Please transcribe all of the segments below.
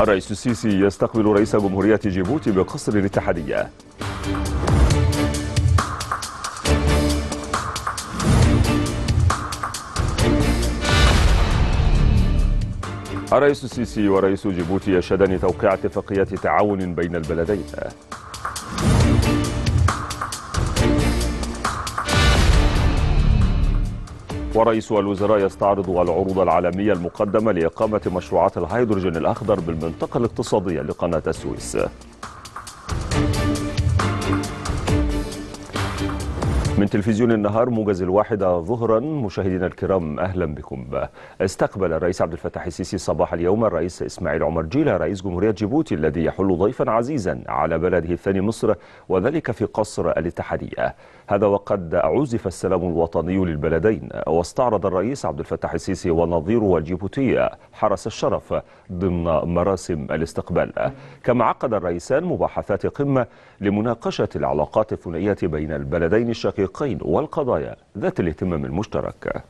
الرئيس السيسي يستقبل رئيس جمهورية جيبوتي بقصر الاتحادية الرئيس السيسي ورئيس جيبوتي يشهدان توقيع اتفاقية تعاون بين البلدين ورئيس الوزراء يستعرض العروض العالمية المقدمة لإقامة مشروعات الهيدروجين الأخضر بالمنطقة الاقتصادية لقناة السويس من تلفزيون النهار موجز الواحدة ظهرا مشاهدينا الكرام أهلا بكم استقبل الرئيس عبد الفتاح السيسي صباح اليوم الرئيس إسماعيل عمر جيلة رئيس جمهورية جيبوتي الذي يحل ضيفا عزيزا على بلده الثاني مصر وذلك في قصر الاتحادية هذا وقد عزف السلام الوطني للبلدين واستعرض الرئيس عبد الفتاح السيسي ونظيره الجيبوتية حرس الشرف ضمن مراسم الاستقبال كما عقد الرئيسان مباحثات قمة لمناقشة العلاقات الثنائية بين البلدين الشقيقين الفريقين والقضايا ذات الاهتمام المشترك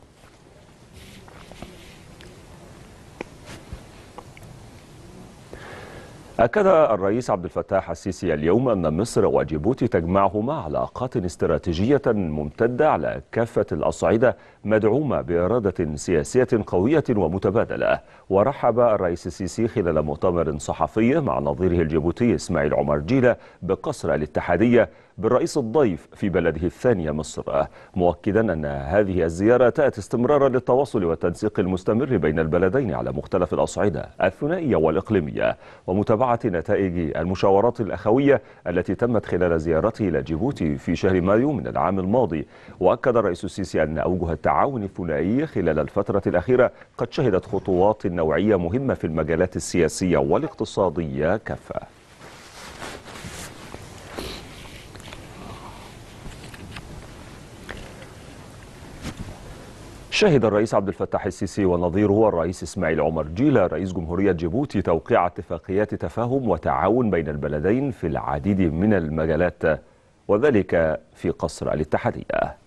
أكد الرئيس عبد الفتاح السيسي اليوم أن مصر وجيبوتي تجمعهما علاقات استراتيجية ممتدة على كافة الأصعدة مدعومة بإرادة سياسية قوية ومتبادلة ورحب الرئيس السيسي خلال مؤتمر صحفي مع نظيره الجيبوتي إسماعيل عمر جيلة بقصر الاتحادية بالرئيس الضيف في بلده الثانية مصر مؤكدا أن هذه الزيارة تأتي استمرارا للتواصل والتنسيق المستمر بين البلدين على مختلف الأصعدة الثنائية والإقليمية ومتابعة نتائج المشاورات الأخوية التي تمت خلال زيارته إلى جيبوتي في شهر مايو من العام الماضي وأكد الرئيس السيسي أن أوجه التعاون الثنائي خلال الفترة الأخيرة قد شهدت خطوات نوعية مهمة في المجالات السياسية والاقتصادية كافة شهد الرئيس عبد الفتاح السيسي ونظيره الرئيس اسماعيل عمر جيلا رئيس جمهورية جيبوتي توقيع اتفاقيات تفاهم وتعاون بين البلدين في العديد من المجالات وذلك في قصر الاتحادية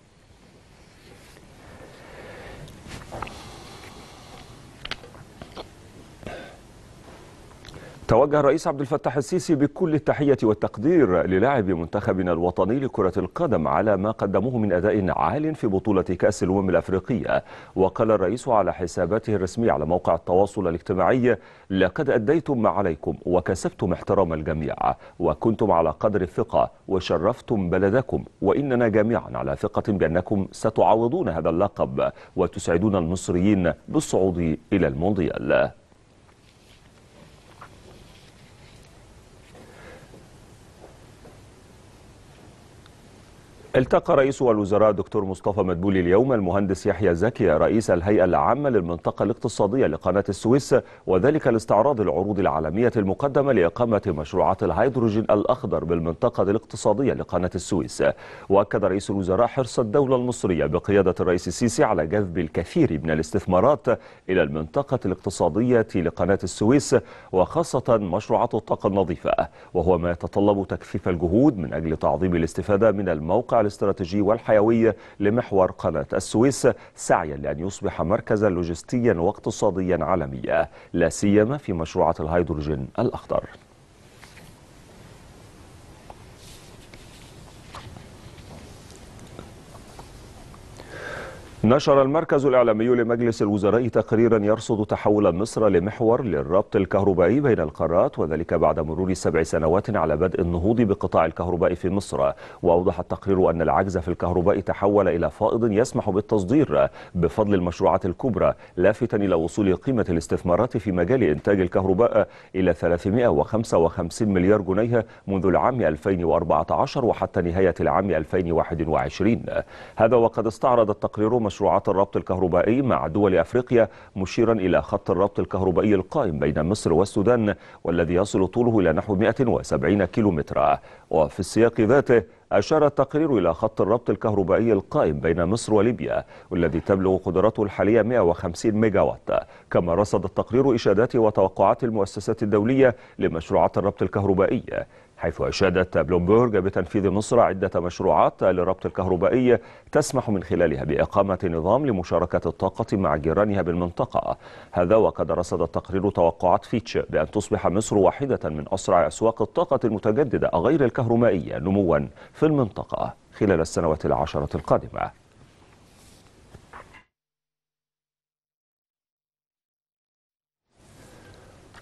توجه الرئيس عبد الفتاح السيسي بكل التحية والتقدير للاعب منتخبنا الوطني لكرة القدم على ما قدموه من أداء عال في بطولة كأس الأمم الأفريقية وقال الرئيس على حساباته الرسمية على موقع التواصل الاجتماعي لقد أديتم ما عليكم وكسبتم احترام الجميع وكنتم على قدر الثقة وشرفتم بلدكم وإننا جميعا على ثقة بأنكم ستعوضون هذا اللقب وتسعدون المصريين بالصعود إلى المونديال التقى رئيس الوزراء دكتور مصطفى مدبولي اليوم المهندس يحيى زكي رئيس الهيئة العامة للمنطقة الاقتصادية لقناة السويس وذلك لاستعراض العروض العالمية المقدمة لإقامة مشروعات الهيدروجين الأخضر بالمنطقة الاقتصادية لقناة السويس وأكد رئيس الوزراء حرص الدولة المصرية بقيادة الرئيس السيسي على جذب الكثير من الاستثمارات إلى المنطقة الاقتصادية لقناة السويس وخاصة مشروعات الطاقة النظيفة وهو ما يتطلب تكثيف الجهود من أجل تعظيم الاستفادة من الموقع الاستراتيجي والحيوي لمحور قناة السويس سعيا لأن يصبح مركزا لوجستيا واقتصاديا عالميا لا سيما في مشروعات الهيدروجين الأخضر نشر المركز الإعلامي لمجلس الوزراء تقريرا يرصد تحول مصر لمحور للربط الكهربائي بين القارات وذلك بعد مرور سبع سنوات على بدء النهوض بقطاع الكهرباء في مصر وأوضح التقرير أن العجز في الكهرباء تحول إلى فائض يسمح بالتصدير بفضل المشروعات الكبرى لافتا إلى وصول قيمة الاستثمارات في مجال إنتاج الكهرباء إلى 355 مليار جنيه منذ العام 2014 وحتى نهاية العام 2021 هذا وقد استعرض التقرير مشروعات الربط الكهربائي مع دول أفريقيا مشيرا إلى خط الربط الكهربائي القائم بين مصر والسودان والذي يصل طوله إلى نحو 170 كيلومترا وفي السياق ذاته أشار التقرير إلى خط الربط الكهربائي القائم بين مصر وليبيا والذي تبلغ قدرته الحالية 150 ميجاوات كما رصد التقرير إشادات وتوقعات المؤسسات الدولية لمشروعات الربط الكهربائي حيث أشادت بلومبورغ بتنفيذ مصر عدة مشروعات للربط الكهربائي تسمح من خلالها بإقامة نظام لمشاركة الطاقة مع جيرانها بالمنطقة هذا وقد رصد التقرير توقعات فيتش بأن تصبح مصر واحدة من أسرع أسواق الطاقة المتجددة غير الكهربائية نموا في المنطقة خلال السنوات العشرة القادمة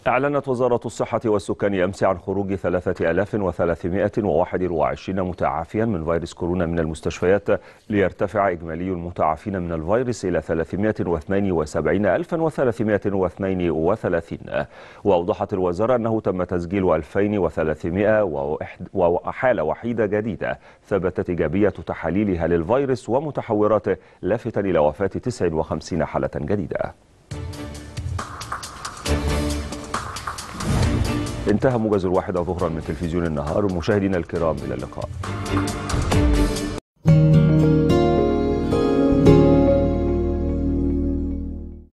أعلنت وزارة الصحة والسكان أمس عن خروج 3321 متعافيا من فيروس كورونا من المستشفيات ليرتفع إجمالي المتعافين من الفيروس إلى 372332 وأوضحت الوزارة أنه تم تسجيل 2300 وحالة وحيدة جديدة ثبتت إيجابية تحاليلها للفيروس ومتحوراته لافتا إلى وفاة 59 حالة جديدة انتهى موجز الواحدة ظهرا من تلفزيون النهار مشاهدينا الكرام إلى اللقاء